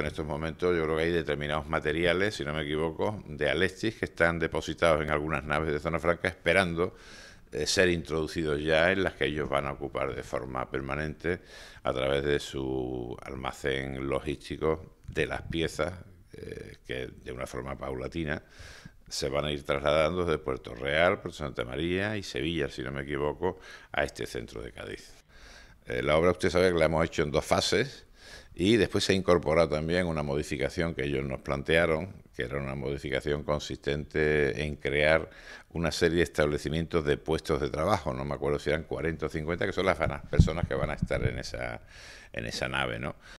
En estos momentos yo creo que hay determinados materiales, si no me equivoco, de Alexis que están depositados en algunas naves de Zona Franca esperando eh, ser introducidos ya en las que ellos van a ocupar de forma permanente a través de su almacén logístico de las piezas eh, que de una forma paulatina se van a ir trasladando desde Puerto Real, Puerto Santa María y Sevilla, si no me equivoco, a este centro de Cádiz. Eh, la obra usted sabe que la hemos hecho en dos fases y después se ha también una modificación que ellos nos plantearon, que era una modificación consistente en crear una serie de establecimientos de puestos de trabajo, no me acuerdo si eran 40 o 50, que son las personas que van a estar en esa, en esa nave, ¿no?